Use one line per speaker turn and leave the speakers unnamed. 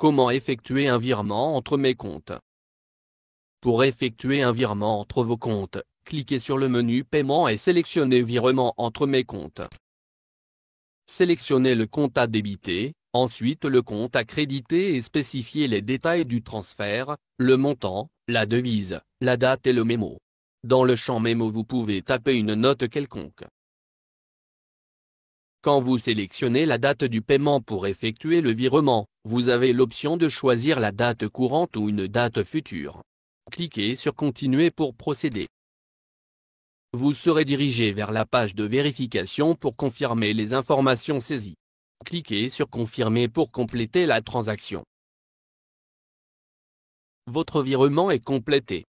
Comment effectuer un virement entre mes comptes Pour effectuer un virement entre vos comptes, cliquez sur le menu Paiement et sélectionnez Virement entre mes comptes. Sélectionnez le compte à débiter, ensuite le compte à créditer et spécifiez les détails du transfert, le montant, la devise, la date et le mémo. Dans le champ mémo vous pouvez taper une note quelconque. Quand vous sélectionnez la date du paiement pour effectuer le virement, vous avez l'option de choisir la date courante ou une date future. Cliquez sur Continuer pour procéder. Vous serez dirigé vers la page de vérification pour confirmer les informations saisies. Cliquez sur Confirmer pour compléter la transaction. Votre virement est complété.